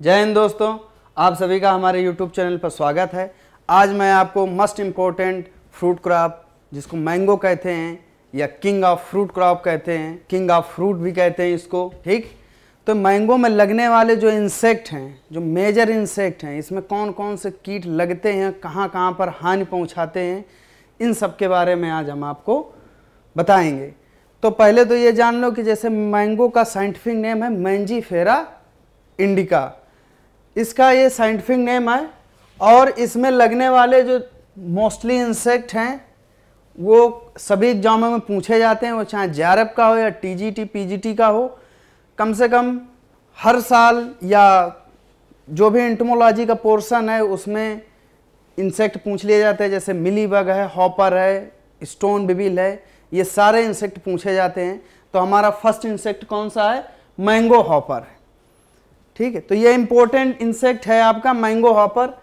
जय हिंद दोस्तों आप सभी का हमारे यूट्यूब चैनल पर स्वागत है आज मैं आपको मस्ट इम्पोर्टेंट फ्रूट क्रॉप जिसको मैंगो कहते हैं या किंग ऑफ फ्रूट क्रॉप कहते हैं किंग ऑफ फ्रूट भी कहते हैं इसको ठीक तो मैंगो में लगने वाले जो इंसेक्ट हैं जो मेजर इंसेक्ट हैं इसमें कौन कौन से कीट लगते हैं कहाँ कहाँ पर हानि पहुँचाते हैं इन सब के बारे में आज हम आपको बताएंगे तो पहले तो ये जान लो कि जैसे मैंगो का साइंटिफिक नेम है फेरा इंडिका इसका ये साइंटिफिक नेम है और इसमें लगने वाले जो मोस्टली इंसेक्ट हैं वो सभी एग्जामों में पूछे जाते हैं वो चाहे जैरब का हो या टीजीटी पीजीटी का हो कम से कम हर साल या जो भी इंटमोलॉजी का पोर्शन है उसमें इंसेक्ट पूछ लिए जाते हैं जैसे मिली बग है हॉपर है स्टोन बिबिल है ये सारे इंसेक्ट पूछे जाते हैं तो हमारा फर्स्ट इंसेक्ट कौन सा है मैंगो हॉपर है ठीक है तो ये इंपॉर्टेंट इंसेक्ट है आपका मैंगो हॉपर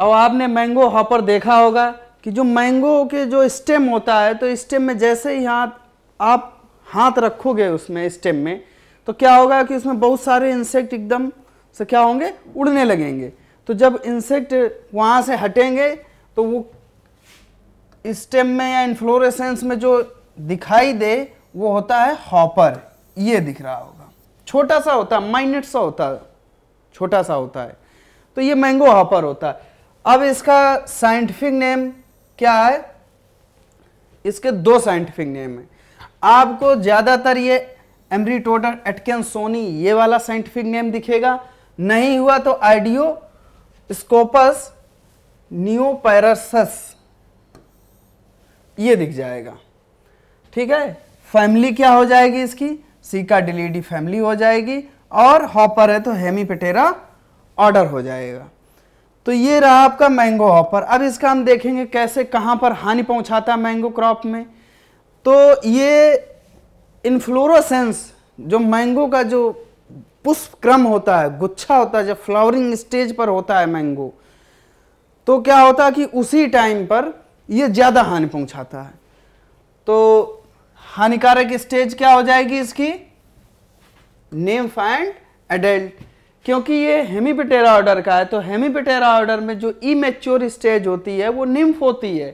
और आपने मैंगो हॉपर देखा होगा कि जो मैंगो के जो स्टेम होता है तो स्टेम में जैसे ही हाथ आप हाथ रखोगे उसमें स्टेम में तो क्या होगा कि उसमें बहुत सारे इंसेक्ट एकदम से क्या होंगे उड़ने लगेंगे तो जब इंसेक्ट वहाँ से हटेंगे तो वो स्टेम में या इन्फ्लोरेसेंस में जो दिखाई दे वो होता है हॉपर ये दिख रहा होगा छोटा सा होता है माइनट सा होता है छोटा सा होता है तो ये मैंगो हॉपर होता है अब इसका साइंटिफिक नेम क्या है इसके दो साइंटिफिक नेम है आपको ज़्यादातर ये एमरीटोडर सोनी ये वाला साइंटिफिक नेम दिखेगा नहीं हुआ तो आइडियो स्कोपस न्यूपैरसस ये दिख जाएगा ठीक है फैमिली क्या हो जाएगी इसकी सीका डिलीडी फैमिली हो जाएगी और हॉपर है तो हेमीपेटेरा ऑर्डर हो जाएगा तो ये रहा आपका मैंगो हॉपर अब इसका हम देखेंगे कैसे कहाँ पर हानि पहुँचाता है मैंगो क्रॉप में तो ये इन्फ्लोरोसेंस जो मैंगो का जो पुष्प क्रम होता है गुच्छा होता है जब फ्लावरिंग स्टेज पर होता है मैंगो तो क्या होता है कि उसी टाइम पर ये ज़्यादा हानि पहुँचाता है तो हानिकारक स्टेज क्या हो जाएगी इसकी nymph एंड एडल्ट क्योंकि ये हेमीपेटेरा ऑर्डर का है तो हेमीपिटेरा ऑर्डर में जो इमेच्योर स्टेज होती है वो निम्फ होती है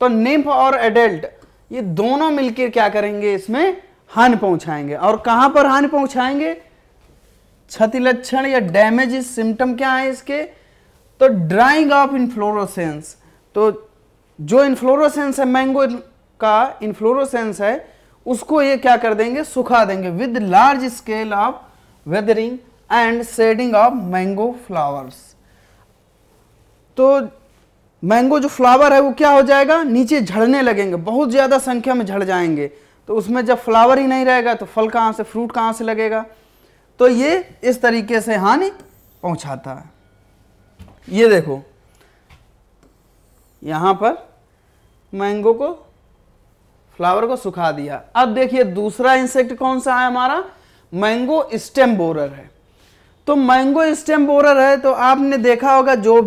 तो निम्फ और एडल्ट ये दोनों मिलकर क्या करेंगे इसमें हानि पहुंचाएंगे और कहां पर हानि पहुंचाएंगे क्षति लक्षण या डैमेज सिम्टम क्या है इसके तो ड्राइंग ऑफ इन्फ्लोरोसेंस तो जो इन्फ्लोरोसेंस है मैंगो का इन्फ्लोरोसेंस है उसको ये क्या कर देंगे सुखा देंगे with large scale of withering and shedding of mango flowers तो मैंगो जो फ्लावर है वो क्या हो जाएगा नीचे झड़ने लगेंगे बहुत ज़्यादा संख्या में झड़ जाएंगे तो उसमें जब फ्लावर ही नहीं रहेगा तो फल कहां से फ्रूट कहां से लगेगा तो ये इस तरीके से हानि पहुंचाता है ये देखो यहां पर मैंगो को फ्लावर को सुखा दिया अब देखिए दूसरा इंसेक्ट कौन सा है हमारा मैंगो स्टेम बोरर है तो मैंगो स्टेम बोरर है तो आपने देखा होगा जो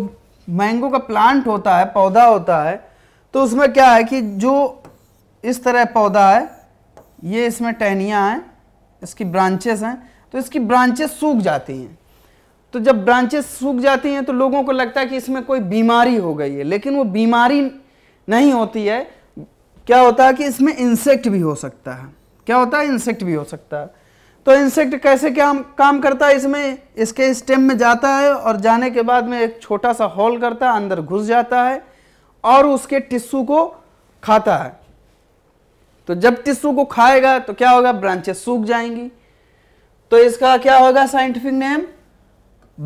मैंगो का प्लांट होता है पौधा होता है तो उसमें क्या है कि जो इस तरह पौधा है ये इसमें टहनिया है इसकी ब्रांचेस हैं तो इसकी ब्रांचेस सूख जाती हैं तो जब ब्रांचेस सूख जाती हैं तो लोगों को लगता है कि इसमें कोई बीमारी हो गई है लेकिन वो बीमारी नहीं होती है क्या होता है कि इसमें इंसेक्ट भी हो सकता है क्या होता है इंसेक्ट भी हो सकता है तो इंसेक्ट कैसे क्या काम करता है इसमें इसके स्टेम में जाता है और जाने के बाद में एक छोटा सा होल करता है अंदर घुस जाता है और उसके टिश्यू को खाता है तो जब टिश्यू को खाएगा तो क्या होगा ब्रांचेस सूख जाएंगी तो इसका क्या होगा साइंटिफिक नेम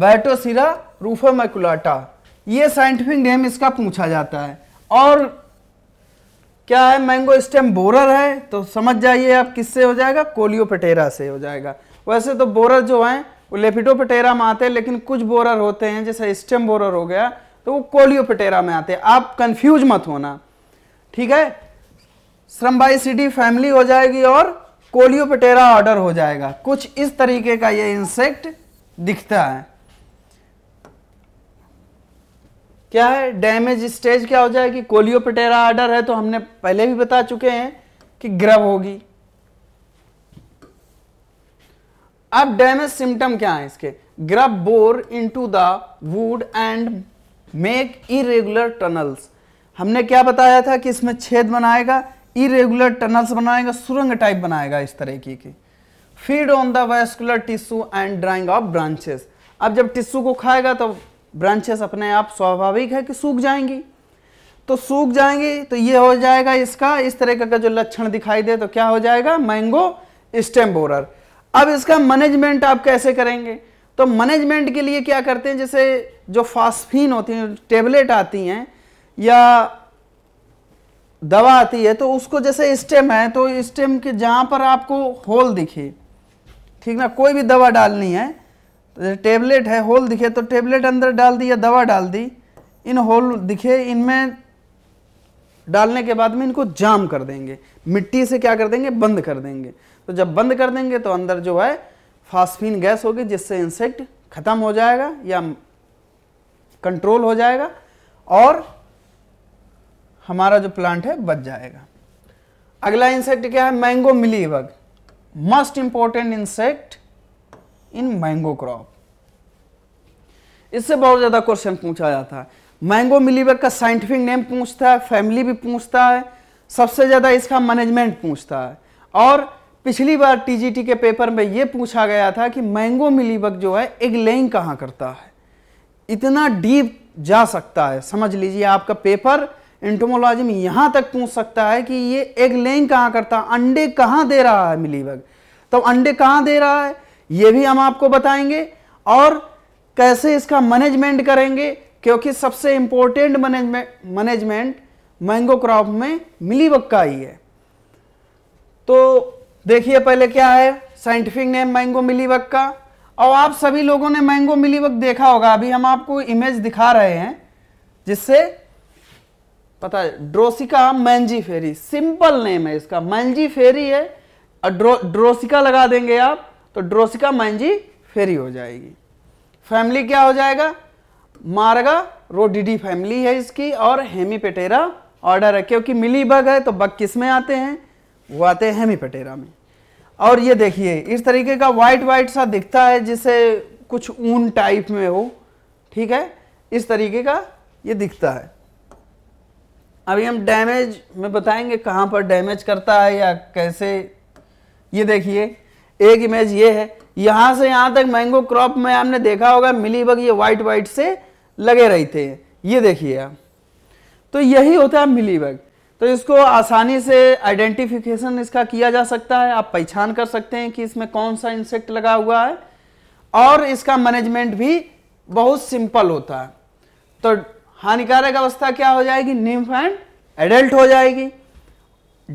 बैटोसिरा रूफोमैकुलाटा ये साइंटिफिक नेम इसका पूछा जाता है और क्या है मैंगो स्टेम बोरर है तो समझ जाइए आप किससे हो जाएगा कोलियोपटेरा से हो जाएगा वैसे तो बोरर जो है वो लेफिटोपेटेरा में आते हैं लेकिन कुछ बोरर होते हैं जैसे स्टेम बोरर हो गया तो वो कोलियोपटेरा में आते हैं आप कंफ्यूज मत होना ठीक है श्रम्बाइसिडी फैमिली हो जाएगी और कोलियोपटेरा ऑर्डर हो जाएगा कुछ इस तरीके का ये इंसेक्ट दिखता है क्या है डैमेज स्टेज क्या हो जाएगी कोलियोपिटेरा आर्डर है तो हमने पहले भी बता चुके हैं कि ग्रव होगी अब डैमेज सिम्टम क्या है इसके grub bore into the wood and make irregular tunnels हमने क्या बताया था कि इसमें छेद बनाएगा इरेगुलर टनल्स बनाएगा सुरंग टाइप बनाएगा इस तरीके की feed on the vascular tissue and drying of branches अब जब टिश्यू को खाएगा तो ब्रांचेस अपने आप स्वाभाविक है कि सूख जाएंगी तो सूख जाएंगी तो ये हो जाएगा इसका इस तरह का जो लक्षण दिखाई दे तो क्या हो जाएगा मैंगो स्टेम बोरर अब इसका मैनेजमेंट आप कैसे करेंगे तो मैनेजमेंट के लिए क्या करते हैं जैसे जो फास्फीन होती है टेबलेट आती हैं या दवा आती है तो उसको जैसे स्टेम है तो स्टेम के जहां पर आपको होल दिखे ठीक ना कोई भी दवा डालनी है जैसे टेबलेट है होल दिखे तो टेबलेट अंदर डाल दी या दवा डाल दी इन होल दिखे इनमें डालने के बाद में इनको जाम कर देंगे मिट्टी से क्या कर देंगे बंद कर देंगे तो जब बंद कर देंगे तो अंदर जो है फास्फीन गैस होगी जिससे इंसेक्ट ख़त्म हो जाएगा या कंट्रोल हो जाएगा और हमारा जो प्लांट है बच जाएगा अगला इंसेक्ट क्या है mango mealybug most important insect in mango crop इससे बहुत ज़्यादा क्वेश्चन पूछा जाता है मैंगो मिलीबग का साइंटिफिक नेम पूछता है फैमिली भी पूछता है सबसे ज़्यादा इसका मैनेजमेंट पूछता है और पिछली बार टीजीटी के पेपर में ये पूछा गया था कि मैंगो मिलीबग जो है एग लेइंग कहाँ करता है इतना डीप जा सकता है समझ लीजिए आपका पेपर इंटोमोलॉजी में यहाँ तक पूछ सकता है कि ये एग लेइंग कहाँ करता है अंडे कहाँ दे रहा है मिलीबग तो अंडे कहाँ दे रहा है ये भी हम आपको बताएंगे और कैसे इसका मैनेजमेंट करेंगे क्योंकि सबसे important management management mango crop में का ही है तो देखिए पहले क्या है साइंटिफिक नेम मैंगो मिलीबक्का और आप सभी लोगों ने मैंगो मिलीबक देखा होगा अभी हम आपको इमेज दिखा रहे हैं जिससे पता है ड्रोसिका मैंजी फेरी सिंपल नेम है इसका मैंजी फेरी है और ड्रो ड्रोसिका लगा देंगे आप तो ड्रोसिका मैंजी फेरी हो जाएगी फैमिली क्या हो जाएगा मार्गा रोडिडी फैमिली है इसकी और हेमीपेटेरा ऑर्डर है क्योंकि मिली बग है तो बग किस में आते हैं वो आते हैं हेमीपेटेरा में और ये देखिए इस तरीके का वाइट वाइट सा दिखता है जिसे कुछ ऊन टाइप में हो ठीक है इस तरीके का ये दिखता है अभी हम डैमेज में बताएंगे कहाँ पर डैमेज करता है या कैसे ये देखिए एक इमेज ये है यहां से यहां तक मैंगो क्रॉप में आपने देखा होगा मिली बग ये व्हाइट व्हाइट से लगे रहते हैं ये देखिए आप तो यही होता है मिली बग तो इसको आसानी से आइडेंटिफिकेशन इसका किया जा सकता है आप पहचान कर सकते हैं कि इसमें कौन सा इंसेक्ट लगा हुआ है और इसका मैनेजमेंट भी बहुत सिंपल होता है तो हानिकारक अवस्था क्या हो जाएगी निम्फ एंड एडल्ट हो जाएगी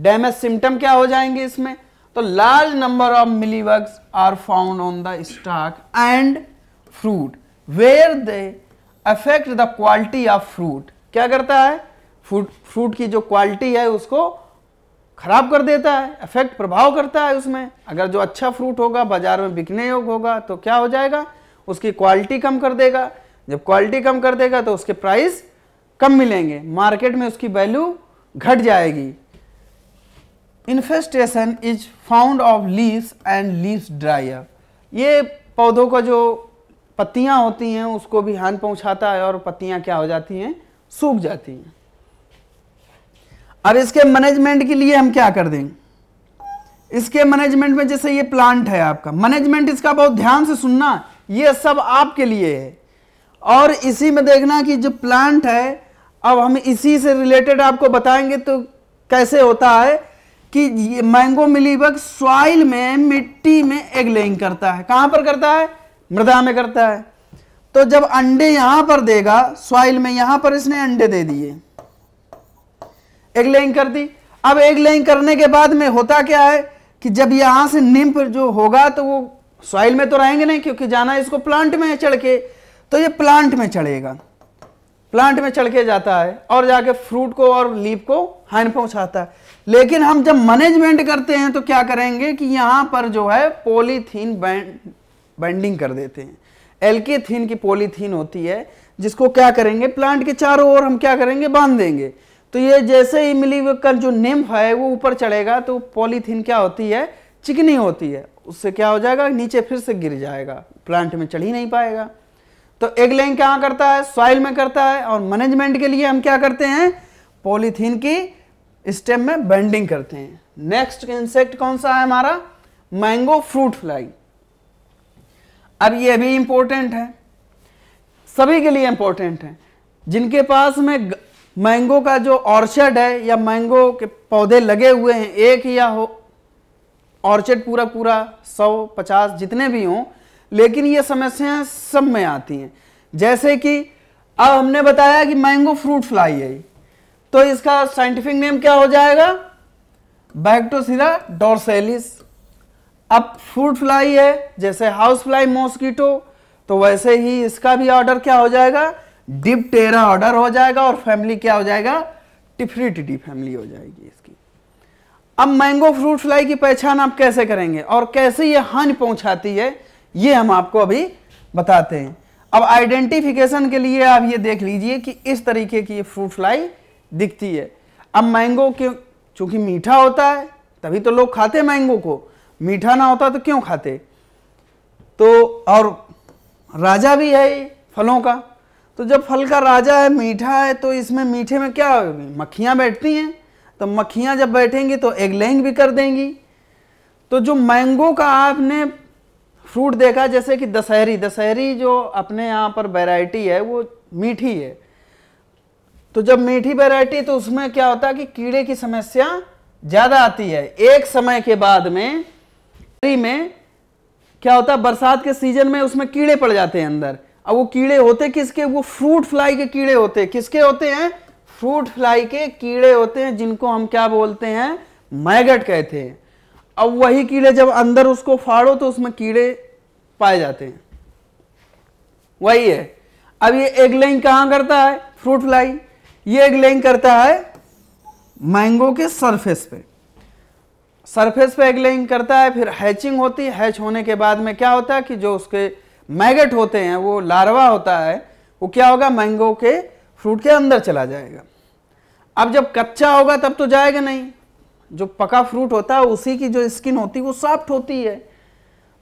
डैमेज सिम्टम क्या हो जाएंगे इसमें तो large number of mealybugs are found on the stalk and fruit where they affect the quality of fruit क्या करता है फ्रूट फ्रूट की जो क्वालिटी है उसको खराब कर देता है अफेक्ट प्रभाव करता है उसमें अगर जो अच्छा फ्रूट होगा बाजार में बिकने योग होगा तो क्या हो जाएगा उसकी क्वालिटी कम कर देगा जब क्वालिटी कम कर देगा तो उसके प्राइस कम मिलेंगे मार्केट में उसकी वैल्यू घट जाएगी infestation is found of leaves and leaves dryer ये पौधों का जो पत्तियाँ होती हैं उसको भी हान पहुँचाता है और पत्तियाँ क्या हो जाती हैं सूख जाती हैं और इसके मैनेजमेंट के लिए हम क्या कर देंगे इसके मैनेजमेंट में जैसे ये प्लांट है आपका मैनेजमेंट इसका बहुत ध्यान से सुनना ये सब आपके लिए है और इसी में देखना कि जो प्लांट है अब हम इसी से रिलेटेड आपको बताएंगे तो कैसे होता है कि मैंगो मिलीबग सॉइल में मिट्टी में एग लेइंग करता है कहां पर करता है मृदा में करता है तो जब अंडे यहां पर देगा सॉइल में यहां पर इसने अंडे दे दिए एग लेइंग कर दी अब एग लेइंग करने के बाद में होता क्या है कि जब यहां से निम्प जो होगा तो वो सॉइल में तो रहेंगे नहीं क्योंकि जाना इसको प्लांट में चढ़ के तो ये प्लांट में चढ़ेगा प्लांट में चढ़ के जाता है और जाके फ्रूट को और लीप को हानि पहुंचाता है लेकिन हम जब मैनेजमेंट करते हैं तो क्या करेंगे कि यहाँ पर जो है पॉलीथीन बैंडिंग कर देते हैं एलके थीन की पॉलीथीन होती है जिसको क्या करेंगे प्लांट के चारों ओर हम क्या करेंगे बांध देंगे तो ये जैसे ही मिली कर जो निम्फ है वो ऊपर चढ़ेगा तो पॉलीथीन क्या होती है चिकनी होती है उससे क्या हो जाएगा नीचे फिर से गिर जाएगा प्लांट में चढ़ ही नहीं पाएगा तो एगलैंग क्या करता है सॉइल में करता है और मैनेजमेंट के लिए हम क्या करते हैं पॉलीथीन की स्टेप में बेंडिंग करते हैं नेक्स्ट इंसेक्ट कौन सा है हमारा मैंगो फ्रूट फ्लाई अब ये भी इंपॉर्टेंट है सभी के लिए इंपॉर्टेंट है जिनके पास में मैंगो का जो ऑर्चर्ड है या मैंगो के पौधे लगे हुए हैं एक या हो ऑर्चर्ड पूरा पूरा सौ पचास जितने भी हों लेकिन ये समस्याएं सब में आती हैं जैसे कि अब हमने बताया कि मैंगो फ्रूट फ्लाई है तो इसका साइंटिफिक नेम क्या हो जाएगा बैक्टोसिरा डोरसेलिस अब फ्रूट फ्लाई है जैसे हाउस फ्लाई मॉस्किटो तो वैसे ही इसका भी ऑर्डर क्या हो जाएगा टेरा ऑर्डर हो जाएगा और फैमिली क्या हो जाएगा टिफ्रिटिडी फैमिली हो जाएगी इसकी अब मैंगो फ्रूट फ्लाई की पहचान आप कैसे करेंगे और कैसे ये हानि पहुंचाती है ये हम आपको अभी बताते हैं अब आइडेंटिफिकेशन के लिए आप ये देख लीजिए कि इस तरीके की फ्रूट फ्लाई दिखती है अब मैंगो क्यों चूंकि मीठा होता है तभी तो लोग खाते मैंगो को मीठा ना होता तो क्यों खाते तो और राजा भी है फलों का तो जब फल का राजा है मीठा है तो इसमें मीठे में क्या होगी मक्खियाँ बैठती हैं तो मक्खियाँ जब बैठेंगी तो एग भी कर देंगी तो जो मैंगो का आपने फ्रूट देखा जैसे कि दशहरी दशहरी जो अपने यहाँ पर वैरायटी है वो मीठी है तो जब मीठी वैरायटी तो उसमें क्या होता है कि कीड़े की समस्या ज़्यादा आती है एक समय के बाद में में क्या होता है बरसात के सीजन में उसमें कीड़े पड़ जाते हैं अंदर अब वो कीड़े होते किसके वो फ्रूट फ्लाई के कीड़े होते हैं किसके होते हैं फ्रूट फ्लाई के कीड़े होते हैं जिनको हम क्या बोलते हैं मैगट कहते हैं अब वही कीड़े जब अंदर उसको फाड़ो तो उसमें कीड़े पाए जाते हैं वही है अब ये एग लाइन कहां करता है फ्रूट फ्लाई ये एगलेइंग करता है मैंगो के सरफेस पे सरफेस पे एगलेइंग करता है फिर हैचिंग होती है हैच होने के बाद में क्या होता है कि जो उसके मैगेट होते हैं वो लार्वा होता है वो क्या होगा मैंगो के फ्रूट के अंदर चला जाएगा अब जब कच्चा होगा तब तो जाएगा नहीं जो पका फ्रूट होता है उसी की जो स्किन होती है वो सॉफ्ट होती है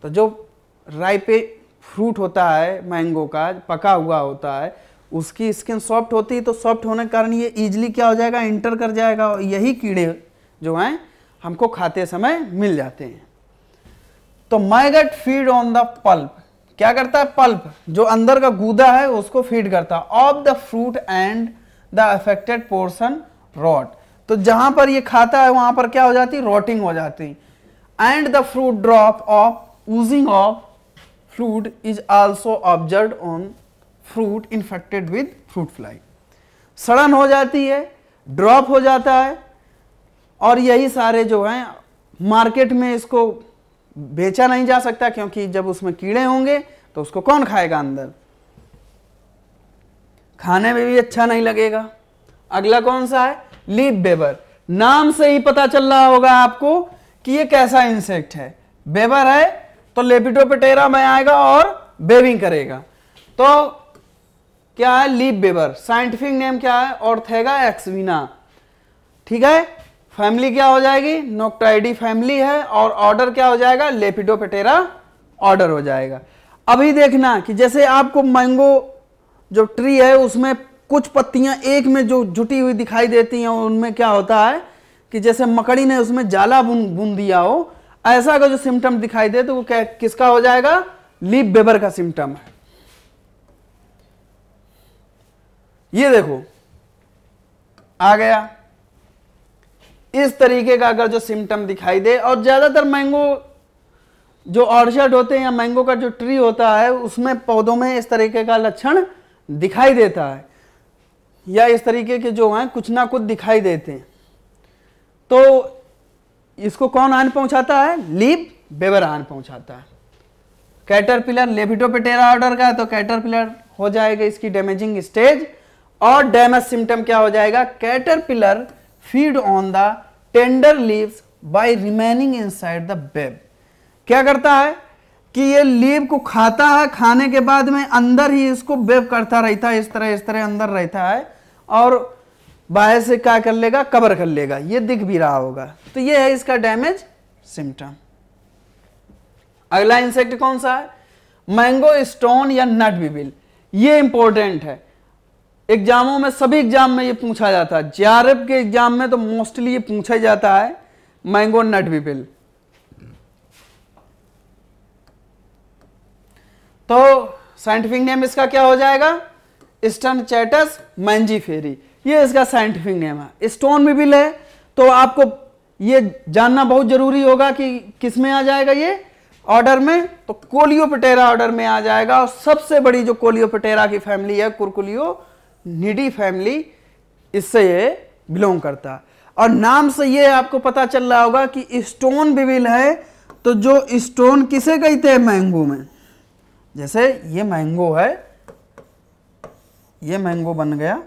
तो जो राइपे फ्रूट होता है मैंगो का पका हुआ होता है उसकी स्किन सॉफ्ट होती है तो सॉफ्ट होने के कारण ये ईजिली क्या हो जाएगा इंटर कर जाएगा और यही कीड़े जो हैं हमको खाते समय मिल जाते हैं तो maggot feed on the pulp क्या करता है पल्प जो अंदर का गूदा है उसको फीड करता है of the fruit and the affected portion rot तो जहां पर ये खाता है वहां पर क्या हो जाती रोटिंग हो जाती and the fruit drop off oozing of fruit is also observe on fruit infected with fruit fly सड़न हो जाती है ड्रॉप हो जाता है और यही सारे जो हैं मार्केट में इसको बेचा नहीं जा सकता क्योंकि जब उसमें कीड़े होंगे तो उसको कौन खाएगा अंदर खाने में भी अच्छा नहीं लगेगा अगला कौन सा है लीप बेबर नाम से ही पता चल रहा होगा आपको कि ये कैसा इंसेक्ट है बेबर है तो लेपिटोपेटेरा में आएगा और बेबिंग करेगा तो क्या है लीप बेबर साइंटिफिक नेम क्या है ऑर्थेगा एक्सवीना ठीक है फैमिली क्या हो जाएगी नोक्टाइडी फैमिली है और ऑर्डर क्या हो जाएगा लेपिडोपेटेरा ऑर्डर हो जाएगा अभी देखना कि जैसे आपको मैंगो जो ट्री है उसमें कुछ पत्तियां एक में जो जुटी हुई दिखाई देती हैं उनमें क्या होता है कि जैसे मकड़ी ने उसमें जाला बुन बुन दिया हो ऐसा का जो सिम्टम दिखाई दे तो वो क्या किसका हो जाएगा लीप बेबर का सिम्टम है ये देखो आ गया इस तरीके का अगर जो सिम्टम दिखाई दे और ज़्यादातर मैंगो जो ऑर्चर्ड होते हैं या मैंगो का जो ट्री होता है उसमें पौधों में इस तरीके का लक्षण दिखाई देता है या इस तरीके के जो हैं कुछ ना कुछ दिखाई देते हैं तो इसको कौन आन पहुंचाता है लीप बेबर आन पहुंचाता है कैटर पिलर ऑर्डर का है तो कैटर पिलर हो जाएगा इसकी डैमेजिंग स्टेज और डैमेज सिम्टम क्या हो जाएगा caterpillar feed on the tender leaves by remaining inside the web क्या करता है कि ये लीव को खाता है खाने के बाद में अंदर ही इसको बेब करता रहता है इस तरह इस तरह अंदर रहता है और बाहर से क्या कर लेगा कवर कर लेगा ये दिख भी रहा होगा तो ये है इसका डैमेज सिम्टम अगला इंसेक्ट कौन सा है मैंगो स्टोन या नट बिबिल ये इंपॉर्टेंट है एग्जामों में सभी एग्जाम में ये पूछा जाता है जेआरएफ के एग्जाम में तो मोस्टली ये पूछा जाता है मैंगो नट पीपल तो साइंटिफिक नेम इसका क्या हो जाएगा स्टन चैटस मैंजी फेरी ये इसका साइंटिफिक नेम है स्टोन बिबिल है तो आपको ये जानना बहुत जरूरी होगा कि किस में आ जाएगा ये ऑर्डर में तो कोलियोपटेरा ऑर्डर में आ जाएगा और सबसे बड़ी जो कोलियोपटेरा की फैमिली है कुरकुलियो निडी फैमिली इससे ये बिलोंग करता और नाम से ये आपको पता चल रहा होगा कि स्टोन बिविल है तो जो स्टोन किसे कहते हैं मैंगो में जैसे ये मैंगो है ये मैंगो बन गया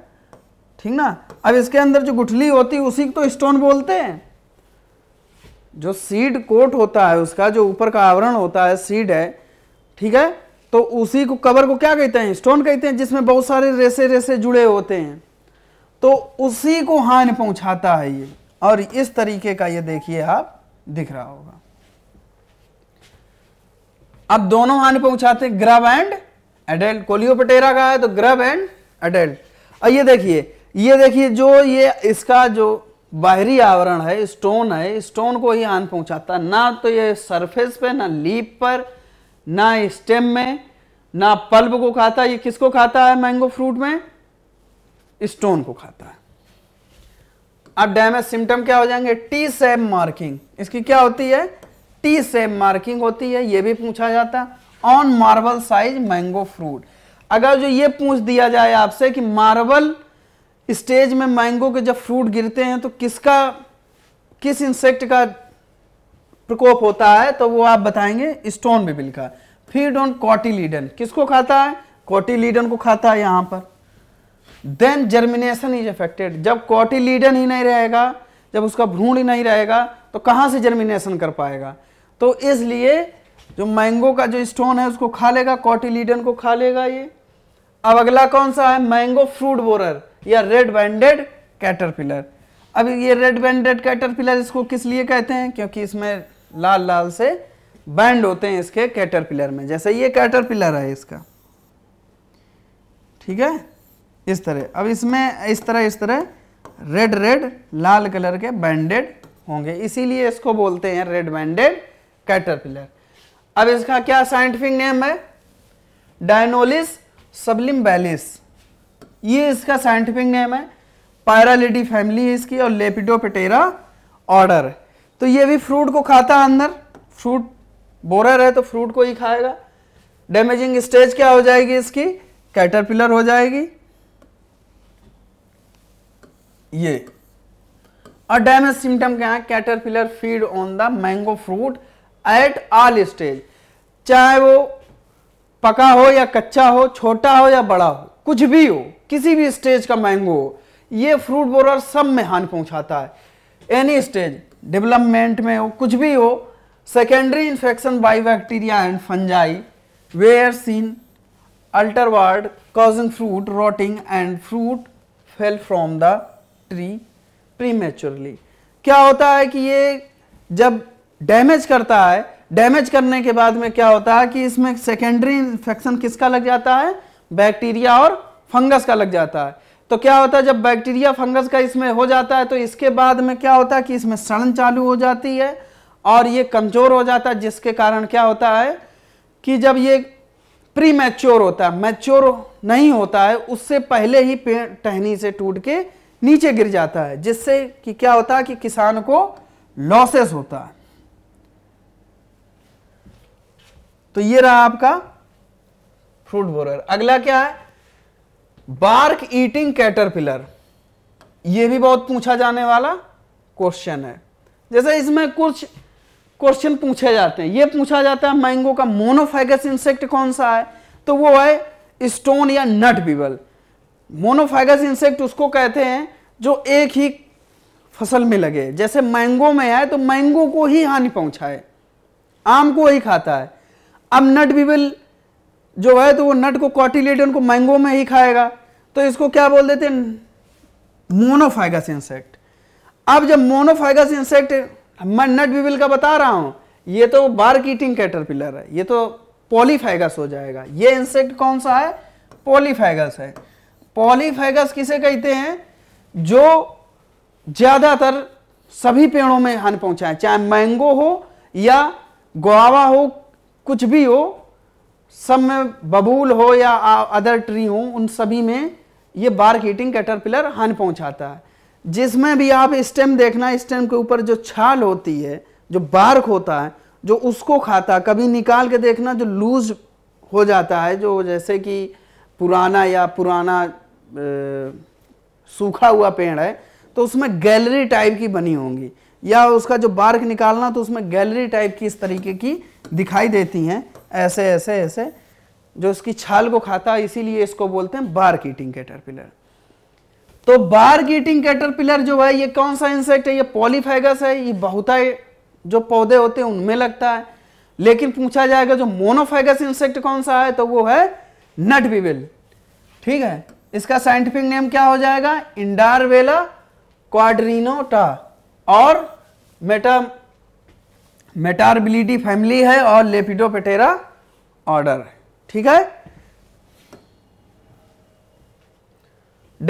ठीक ना अब इसके अंदर जो गुठली होती है उसी को तो स्टोन बोलते हैं जो सीड कोट होता है उसका जो ऊपर का आवरण होता है सीड है ठीक है तो उसी को कवर को क्या कहते हैं स्टोन कहते हैं जिसमें बहुत सारे रेसे रेसे जुड़े होते हैं तो उसी को हानि पहुंचाता है ये और इस तरीके का ये देखिए आप दिख रहा होगा अब दोनों हानि पहुंचाते हैं ग्रब एंड एडल्ट कोलियोपटेरा का है तो ग्रब एंड एडल्ट और ये देखिए ये देखिए जो ये इसका जो बाहरी आवरण है स्टोन है स्टोन को ही हानि पहुंचाता ना तो ये सरफेस पे ना लीप पर ना स्टेम में ना पल्ब को खाता है ये किसको खाता है मैंगो फ्रूट में स्टोन को खाता है अब डैमेज सिम्टम क्या हो जाएंगे टी सेम मार्किंग इसकी क्या होती है टी सेम मार्किंग होती है ये भी पूछा जाता है on marble size mango fruit अगर जो ये पूछ दिया जाए आपसे कि मार्बल स्टेज में मैंगो के जब फ्रूट गिरते हैं तो किसका किस इंसेक्ट का प्रकोप होता है तो वो आप बताएंगे स्टोन बिबिल का फीड ऑन कॉटिलीडन किसको खाता है कॉटिलीडन को खाता है यहां पर देन जर्मिनेशन इज अफेक्टेड जब कॉटिलीडन ही नहीं रहेगा जब उसका भ्रूण ही नहीं रहेगा तो कहां से जर्मिनेशन कर पाएगा तो इसलिए जो मैंगो का जो स्टोन है उसको खा लेगा कॉटिलीडन को खा लेगा ये अब अगला कौन सा है मैंगो फ्रूट बोरर या रेड बैंडेड कैटरपिलर अब ये रेड बैंडेड कैटरपिलर इसको किस लिए कहते हैं क्योंकि इसमें लाल लाल से बैंड होते हैं इसके कैटरपिलर में जैसे ये कैटरपिलर है इसका ठीक है इस तरह अब इसमें इस तरह इस तरह रेड रेड लाल कलर के बैंडेड होंगे इसीलिए इसको बोलते हैं रेड बैंडेड कैटरपिलर अब इसका क्या साइंटिफिक नेम है डायनोलिस सबलिम बैलिस ये इसका साइंटिफिक नेम है पायरालिडी फैमिली है इसकी और लेपिडोपेटेरा ऑर्डर तो ये भी फ्रूट को खाता है अंदर फ्रूट बोरर है तो फ्रूट को ही खाएगा डैमेजिंग स्टेज क्या हो जाएगी इसकी कैटरपिलर हो जाएगी ये और डैमेज सिम्टम क्या है caterpillar feed on the mango fruit at all stage चाहे वो पका हो या कच्चा हो छोटा हो या बड़ा हो कुछ भी हो किसी भी स्टेज का मैंगो हो ये फ्रूट बोरर सब में हानि पहुंचाता है एनी स्टेज डेवलपमेंट में हो कुछ भी हो secondary infection by bacteria and fungi were seen afterward causing fruit rotting and fruit fell from the tree prematurely. क्या होता है कि ये जब डैमेज करता है डैमेज करने के बाद में क्या होता है कि इसमें सेकेंडरी इन्फेक्शन किसका लग जाता है बैक्टीरिया और फंगस का लग जाता है तो क्या होता है जब बैक्टीरिया फंगस का इसमें हो जाता है तो इसके बाद में क्या होता है कि इसमें सड़न चालू हो जाती है और ये कमज़ोर हो जाता है जिसके कारण क्या होता है कि जब ये प्री मैच्योर होता है मैच्योर नहीं होता है उससे पहले ही पेड़ टहनी से टूट के नीचे गिर जाता है जिससे कि क्या होता है कि किसान को लॉसेस होता है तो ये रहा आपका फ्रूट बोरर अगला क्या है बार्क ईटिंग कैटरपिलर ये भी बहुत पूछा जाने वाला क्वेश्चन है जैसे इसमें कुछ क्वेश्चन पूछे जाते हैं ये पूछा जाता है मैंगो का मोनोफाइगस इंसेक्ट कौन सा है तो वो है स्टोन या नट बिबल मोनोफाइगस इंसेक्ट उसको कहते हैं जो एक ही फसल में लगे जैसे मैंगो में आए तो मैंगो को ही हानि पहुंचाए आम को ही खाता है अब नट बिबल जो है तो वो नट को कॉटिलेडन को मैंगो में ही खाएगा तो इसको क्या बोल देते हैं मोनोफाइगस इंसेक्ट अब जब मोनोफाइगस इंसेक्ट मैं नट विविल का बता रहा हूं ये तो बार कीटिंग कैटरपिलर है ये तो पॉलीफाइगस हो जाएगा ये इंसेक्ट कौन सा है पॉलीफाइगस है पॉलीफाइगस किसे कहते हैं जो ज़्यादातर सभी पेड़ों में हानि पहुंचाए चाहे मैंगो हो या गुआवा हो कुछ भी हो सब में बबूल हो या अदर ट्री हो उन सभी में ये बार्क हीटिंग कैटरपिलर हानि पहुंचाता है जिसमें भी आप स्टेम देखना स्टेम के ऊपर जो छाल होती है जो बार्क होता है जो उसको खाता कभी निकाल के देखना जो लूज हो जाता है जो जैसे कि पुराना या पुराना सूखा हुआ पेड़ है तो उसमें गैलरी टाइप की बनी होंगी या उसका जो बार्क निकालना तो उसमें गैलरी टाइप की इस तरीके की दिखाई देती हैं ऐसे ऐसे ऐसे जो उसकी छाल को खाता है इसीलिए इसको बोलते हैं बार कीटिंग कैटरपिलर तो बार कीटिंग कैटरपिलर जो है ये कौन सा इंसेक्ट है ये पॉलीफेगस है ये बहुत जो पौधे होते हैं उनमें लगता है लेकिन पूछा जाएगा जो मोनोफेगस इंसेक्ट कौन सा है तो वो है नट बीविल ठीक है इसका साइंटिफिक नेम क्या हो जाएगा इंडारवेला क्वाड्रीनोटा और मेटा मेटारबिलिटी फैमिली है और लेपिडोपेटेरा ऑर्डर ठीक है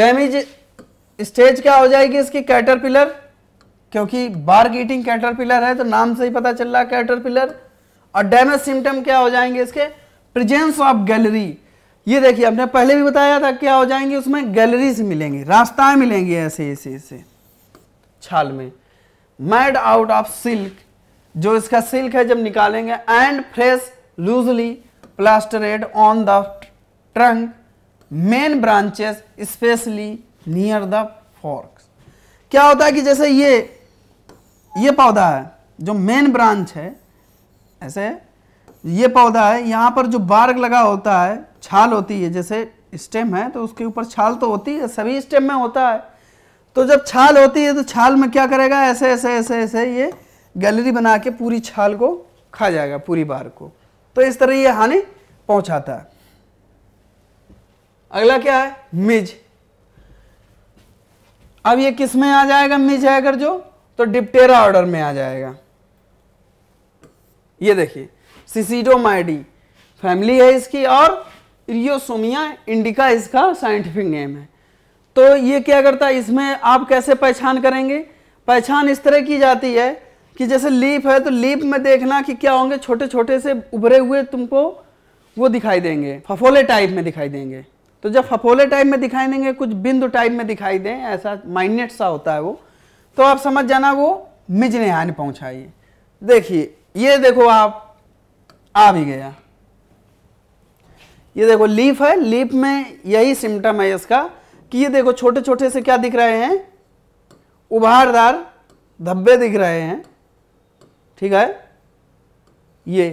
डैमेज स्टेज क्या हो जाएगी इसकी कैटरपिलर क्योंकि बार गीटिंग कैटरपिलर है तो नाम से ही पता चल रहा है कैटरपिलर और डैमेज सिम्टम क्या हो जाएंगे इसके प्रेजेंस ऑफ गैलरी ये देखिए हमने पहले भी बताया था क्या हो जाएंगे उसमें गैलरीज मिलेंगी रास्ताएं मिलेंगी ऐसे ऐसे ऐसे छाल में मैड आउट ऑफ सिल्क जो इसका सिल्क है जब निकालेंगे and fresh loosely plastered on the trunk main branches specially near the fork क्या होता है कि जैसे ये ये पौधा है जो मेन ब्रांच है ऐसे ये पौधा है यहाँ पर जो बार्ग लगा होता है छाल होती है जैसे स्टेम है तो उसके ऊपर छाल तो होती है सभी स्टेम में होता है तो जब छाल होती है तो छाल में क्या करेगा ऐसे ऐसे ऐसे ऐसे ये गैलरी बना के पूरी छाल को खा जाएगा पूरी बार को तो इस तरह ये हानि पहुंचाता है अगला क्या है मिज अब ये किस में आ जाएगा मिज है अगर जो तो डिप्टेरा ऑर्डर में आ जाएगा ये देखिए माइडी फैमिली है इसकी और रियोसोमिया इंडिका इसका साइंटिफिक नेम है तो ये क्या करता है इसमें आप कैसे पहचान करेंगे पहचान इस तरह की जाती है कि जैसे लीप है तो लीप में देखना कि क्या होंगे छोटे छोटे से उभरे हुए तुमको वो दिखाई देंगे फफोले टाइप में दिखाई देंगे तो जब फफोले टाइप में दिखाई देंगे कुछ बिंदु टाइप में दिखाई दें ऐसा माइनेट सा होता है वो तो आप समझ जाना वो मिजने हानि पहुँचाइए देखिए ये देखो आप आ भी गया ये देखो लीफ है लीफ में यही सिम्टम है इसका कि ये देखो छोटे छोटे से क्या दिख रहे हैं उभारदार धब्बे दिख रहे हैं ठीक है ये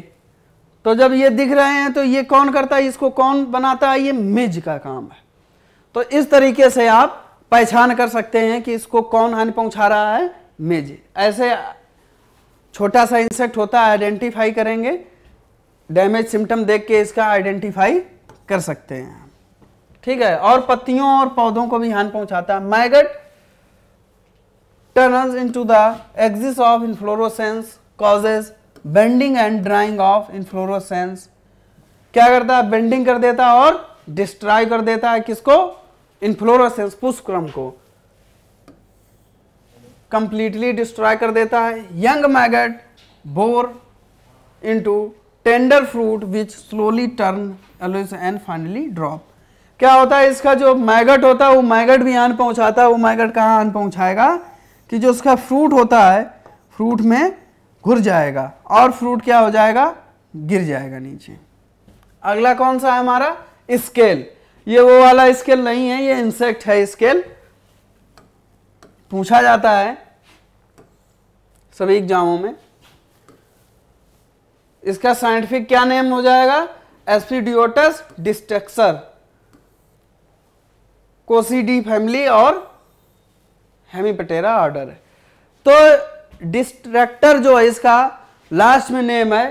तो जब ये दिख रहे हैं तो ये कौन करता है इसको कौन बनाता है ये मिज का काम है तो इस तरीके से आप पहचान कर सकते हैं कि इसको कौन हानि पहुंचा रहा है मेज ऐसे छोटा सा इंसेक्ट होता है आइडेंटिफाई करेंगे डैमेज सिम्टम देख के इसका आइडेंटिफाई कर सकते हैं ठीक है और पत्तियों और पौधों को भी हान पहुंचाता है maggot into the axis of inflorescence causes bending and drying in inflorescence क्या करता है बेंडिंग कर देता है और डिस्ट्रॉय कर देता है किसको इन्फ्लोरोसेंस पुष्क्रम को कंप्लीटली डिस्ट्रॉय कर देता है young maggot bore into tender fruit which slowly turn yellow and finally drop क्या होता है इसका जो मैगट होता है वो मैगट भी आन पहुंचाता है वो मैगट कहाँ आन पहुंचाएगा कि जो उसका फ्रूट होता है फ्रूट में घुर जाएगा और फ्रूट क्या हो जाएगा गिर जाएगा नीचे अगला कौन सा है हमारा स्केल ये वो वाला स्केल नहीं है ये इंसेक्ट है स्केल पूछा जाता है सभी एग्जामों में इसका साइंटिफिक क्या नेम हो जाएगा एस्पिडियोटस डिस्टेक्सर कोसीडी फैमिली और हेमीपटेरा ऑर्डर है तो डिस्ट्रैक्टर जो है इसका लास्ट में नेम है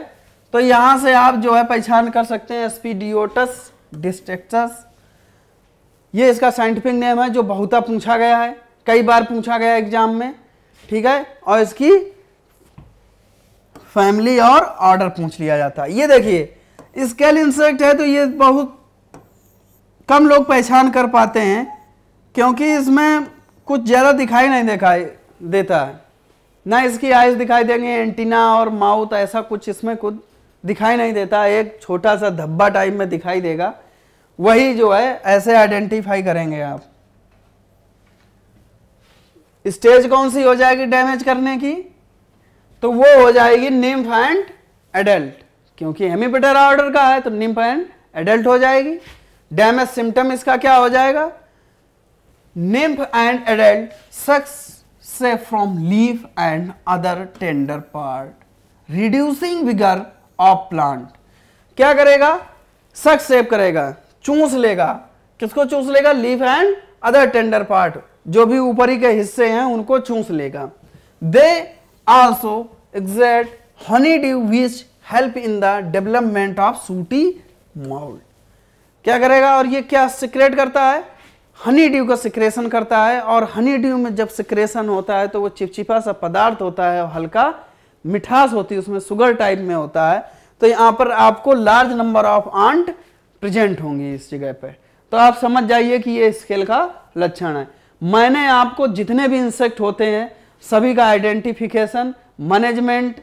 तो यहां से आप जो है पहचान कर सकते हैं स्पीडियोटस डिस्ट्रेक्टस ये इसका साइंटिफिक नेम है जो बहुत पूछा गया है कई बार पूछा गया एग्जाम में ठीक है और इसकी फैमिली और ऑर्डर पूछ लिया जाता है ये देखिए स्केल इंसेक्ट है तो ये बहुत कम लोग पहचान कर पाते हैं क्योंकि इसमें कुछ ज़्यादा दिखाई नहीं दिखाई देता है ना इसकी आइज दिखाई देंगे एंटीना और माउथ ऐसा कुछ इसमें खुद दिखाई नहीं देता एक छोटा सा धब्बा टाइप में दिखाई देगा वही जो है ऐसे आइडेंटिफाई करेंगे आप स्टेज कौन सी हो जाएगी डैमेज करने की तो वो हो जाएगी निम्फ एंड एडल्ट क्योंकि हेमीपेटर ऑर्डर का है तो निम्फ एंड एडल्ट हो जाएगी डैमेज सिम्टम इसका क्या हो जाएगा nymph and adult sucks save from leaf and other tender part. Reducing vigor of plant. क्या करेगा सक सेव करेगा चूस लेगा किसको चूस लेगा leaf and other tender part जो भी ऊपरी के हिस्से हैं उनको चूस लेगा they also excrete honey dew which help in the development of sooty mould क्या करेगा और ये क्या सिक्रेट करता है हनी ड्यू का सिक्रेशन करता है और हनी ड्यू में जब सिक्रेशन होता है तो वो चिपचिपा सा पदार्थ होता है और हल्का मिठास होती है उसमें सुगर टाइप में होता है तो यहाँ पर आपको large number of ant present होंगी इस जगह पर तो आप समझ जाइए कि ये स्केल का लक्षण है मैंने आपको जितने भी इंसेक्ट होते हैं सभी का आइडेंटिफिकेशन मैनेजमेंट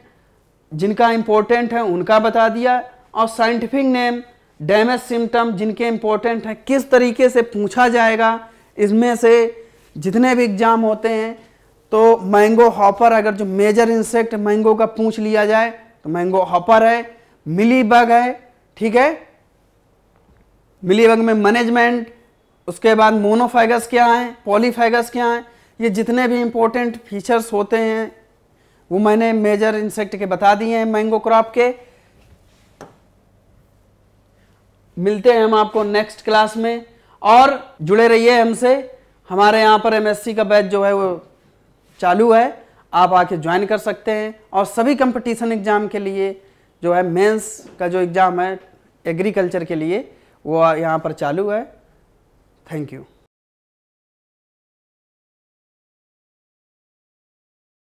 जिनका इंपॉर्टेंट है उनका बता दिया और साइंटिफिक नेम डैमेज सिम्टम जिनके इम्पोर्टेंट हैं किस तरीके से पूछा जाएगा इसमें से जितने भी एग्ज़ाम होते हैं तो मैंगो हॉपर अगर जो मेजर इंसेक्ट मैंगो का पूछ लिया जाए तो मैंगो हॉपर है मिली बग है ठीक है मिली बग में मैनेजमेंट उसके बाद मोनोफाइगस क्या हैं पॉलीफाइगस क्या हैं ये जितने भी इम्पोर्टेंट फीचर्स होते हैं वो मैंने मेजर इंसेक्ट के बता दिए हैं मैंगो क्रॉप के मिलते हैं हम आपको नेक्स्ट क्लास में और जुड़े रहिए हमसे हमारे यहाँ पर एमएससी का बैच जो है वो चालू है आप आके ज्वाइन कर सकते हैं और सभी कंपटीशन एग्ज़ाम के लिए जो है मेंस का जो एग्ज़ाम है एग्रीकल्चर के लिए वो यहाँ पर चालू है थैंक यू